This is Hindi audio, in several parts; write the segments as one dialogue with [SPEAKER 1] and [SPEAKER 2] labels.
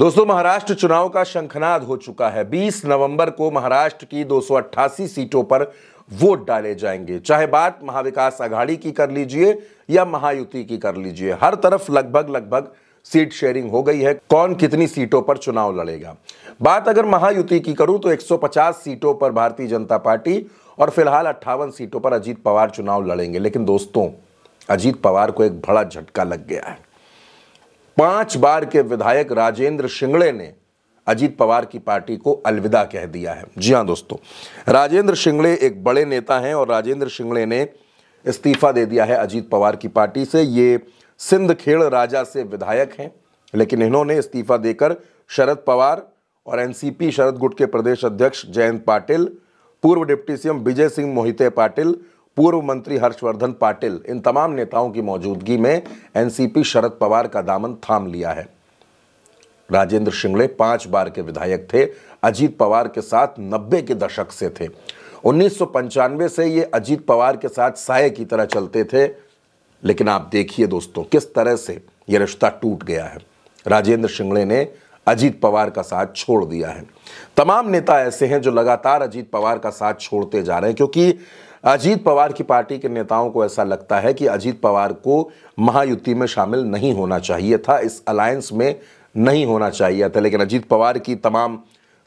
[SPEAKER 1] दोस्तों महाराष्ट्र चुनाव का शंखनाद हो चुका है 20 नवंबर को महाराष्ट्र की दो सीटों पर वोट डाले जाएंगे चाहे बात महाविकास आघाड़ी की कर लीजिए या महायुति की कर लीजिए हर तरफ लगभग लगभग सीट शेयरिंग हो गई है कौन कितनी सीटों पर चुनाव लड़ेगा बात अगर महायुति की करूं तो 150 सीटों पर भारतीय जनता पार्टी और फिलहाल अट्ठावन सीटों पर अजीत पवार चुनाव लड़ेंगे लेकिन दोस्तों अजीत पवार को एक बड़ा झटका लग गया है पांच बार के विधायक राजेंद्र शिंगड़े ने अजीत पवार की पार्टी को अलविदा कह दिया है जी हाँ दोस्तों राजेंद्र शिंगड़े एक बड़े नेता हैं और राजेंद्र शिंगड़े ने इस्तीफा दे दिया है अजीत पवार की पार्टी से ये सिंधखेड़ राजा से विधायक हैं लेकिन इन्होंने इस्तीफा देकर शरद पवार और एनसीपी शरद गुट के प्रदेश अध्यक्ष जयंत पाटिल पूर्व डिप्टी सीएम विजय सिंह मोहिते पाटिल पूर्व मंत्री हर्षवर्धन पाटिल इन तमाम नेताओं की मौजूदगी में एनसीपी शरद पवार का दामन थाम लिया है राजेंद्र शिंगले पांच बार के विधायक थे अजीत पवार के साथ नब्बे के दशक से थे उन्नीस से ये अजीत पवार के साथ साय की तरह चलते थे लेकिन आप देखिए दोस्तों किस तरह से ये रिश्ता टूट गया है राजेंद्र शिंगले ने अजीत पवार का साथ छोड़ दिया है तमाम नेता ऐसे हैं जो लगातार अजीत पवार का साथ छोड़ते जा रहे हैं क्योंकि अजीत पवार की पार्टी के नेताओं को ऐसा लगता है कि अजीत पवार को महायुति में शामिल नहीं होना चाहिए था इस अलायंस में नहीं होना चाहिए था लेकिन अजीत पवार की तमाम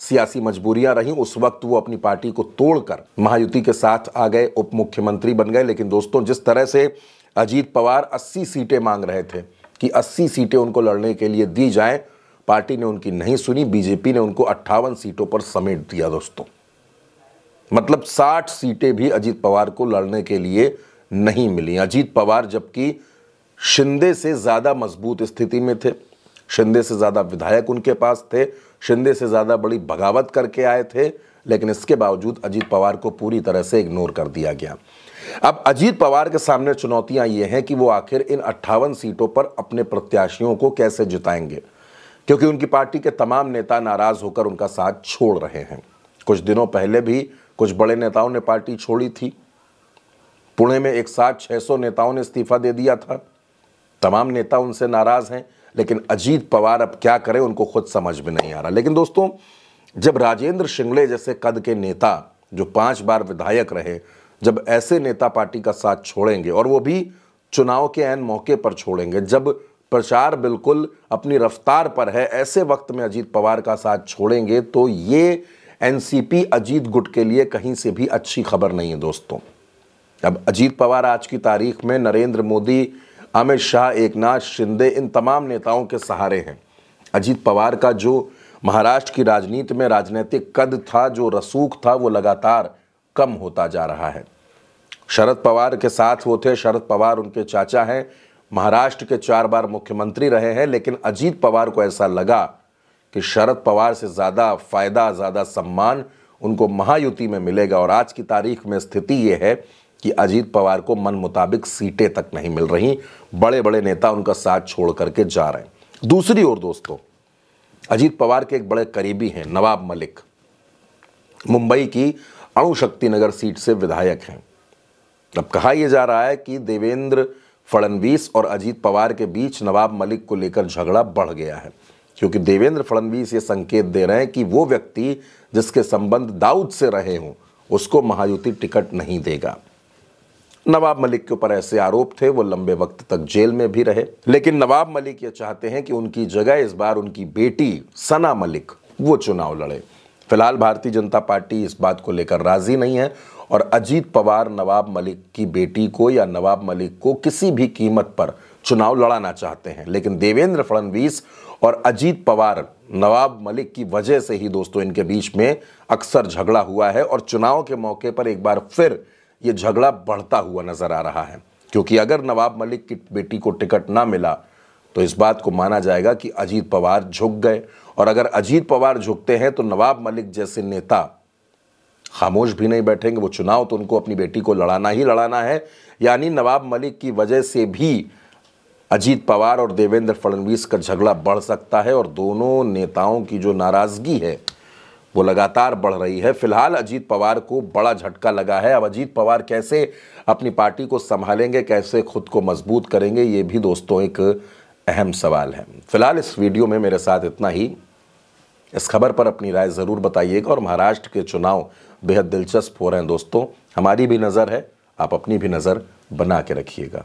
[SPEAKER 1] सियासी मजबूरियां रहीं उस वक्त वो अपनी पार्टी को तोड़कर महायुति के साथ आ गए उप मुख्यमंत्री बन गए लेकिन दोस्तों जिस तरह से अजीत पवार 80 सीटें मांग रहे थे कि 80 सीटें उनको लड़ने के लिए दी जाएं पार्टी ने उनकी नहीं सुनी बीजेपी ने उनको अट्ठावन सीटों पर समेट दिया दोस्तों मतलब 60 सीटें भी अजीत पवार को लड़ने के लिए नहीं मिली अजीत पवार जबकि शिंदे से ज़्यादा मजबूत स्थिति में थे शिंदे से ज़्यादा विधायक उनके पास थे शिंदे से ज़्यादा बड़ी बगावत करके आए थे लेकिन इसके बावजूद अजीत पवार को पूरी तरह से इग्नोर कर दिया गया अब अजीत पवार के सामने चुनौतियां ये हैं कि वो आखिर इन अट्ठावन सीटों पर अपने प्रत्याशियों को कैसे जिताएंगे क्योंकि उनकी पार्टी के तमाम नेता नाराज होकर उनका साथ छोड़ रहे हैं कुछ दिनों पहले भी कुछ बड़े नेताओं ने पार्टी छोड़ी थी पुणे में एक साथ 600 नेताओं ने इस्तीफा दे दिया था तमाम नेता उनसे नाराज़ हैं लेकिन अजीत पवार अब क्या करें उनको खुद समझ में नहीं आ रहा लेकिन दोस्तों जब राजेंद्र शिंगले जैसे कद के नेता जो पांच बार विधायक रहे जब ऐसे नेता पार्टी का साथ छोड़ेंगे और वो भी चुनाव के एन मौके पर छोड़ेंगे जब प्रचार बिल्कुल अपनी रफ्तार पर है ऐसे वक्त में अजीत पवार का साथ छोड़ेंगे तो ये एनसीपी अजीत गुट के लिए कहीं से भी अच्छी खबर नहीं है दोस्तों अब अजीत पवार आज की तारीख में नरेंद्र मोदी अमित शाह एकनाथ शिंदे इन तमाम नेताओं के सहारे हैं अजीत पवार का जो महाराष्ट्र की राजनीति में राजनीतिक कद था जो रसूख था वो लगातार कम होता जा रहा है शरद पवार के साथ वो थे शरद पवार उनके चाचा हैं महाराष्ट्र के चार बार मुख्यमंत्री रहे हैं लेकिन अजीत पवार को ऐसा लगा कि शरद पवार से ज़्यादा फ़ायदा ज़्यादा सम्मान उनको महायुति में मिलेगा और आज की तारीख में स्थिति ये है कि अजीत पवार को मन मुताबिक सीटें तक नहीं मिल रही बड़े बड़े नेता उनका साथ छोड़ करके जा रहे हैं दूसरी ओर दोस्तों अजीत पवार के एक बड़े करीबी हैं नवाब मलिक मुंबई की अणुशक्ति नगर सीट से विधायक हैं अब कहा यह जा रहा है कि देवेंद्र फडणवीस और अजीत पवार के बीच नवाब मलिक को लेकर झगड़ा बढ़ गया है क्योंकि देवेंद्र फडणवीस ये संकेत दे रहे हैं कि वो व्यक्ति जिसके संबंध दाऊद से रहे हों उसको महायुति टिकट नहीं देगा नवाब मलिक के ऊपर ऐसे आरोप थे वो लंबे वक्त तक जेल में भी रहे लेकिन नवाब मलिक ये चाहते हैं कि उनकी जगह इस बार उनकी बेटी सना मलिक वो चुनाव लड़े फिलहाल भारतीय जनता पार्टी इस बात को लेकर राजी नहीं है और अजीत पवार नवाब मलिक की बेटी को या नवाब मलिक को किसी भी कीमत पर चुनाव लड़ाना चाहते हैं लेकिन देवेंद्र फडणवीस और अजीत पवार नवाब मलिक की वजह से ही दोस्तों इनके बीच में अक्सर झगड़ा हुआ है और चुनाव के मौके पर एक बार फिर ये झगड़ा बढ़ता हुआ नजर आ रहा है क्योंकि अगर नवाब मलिक की बेटी को टिकट ना मिला तो इस बात को माना जाएगा कि अजीत पवार झुक गए और अगर अजीत पवार झुकते हैं तो नवाब मलिक जैसे नेता खामोश भी नहीं बैठेंगे वो चुनाव तो उनको अपनी बेटी को लड़ाना ही लड़ाना है यानी नवाब मलिक की वजह से भी अजीत पवार और देवेंद्र फडणवीस का झगड़ा बढ़ सकता है और दोनों नेताओं की जो नाराज़गी है वो लगातार बढ़ रही है फिलहाल अजीत पवार को बड़ा झटका लगा है अब अजीत पवार कैसे अपनी पार्टी को संभालेंगे कैसे खुद को मजबूत करेंगे ये भी दोस्तों एक अहम सवाल है फिलहाल इस वीडियो में मेरे साथ इतना ही इस खबर पर अपनी राय ज़रूर बताइएगा और महाराष्ट्र के चुनाव बेहद दिलचस्प हो रहे हैं दोस्तों हमारी भी नज़र है आप अपनी भी नज़र बना के रखिएगा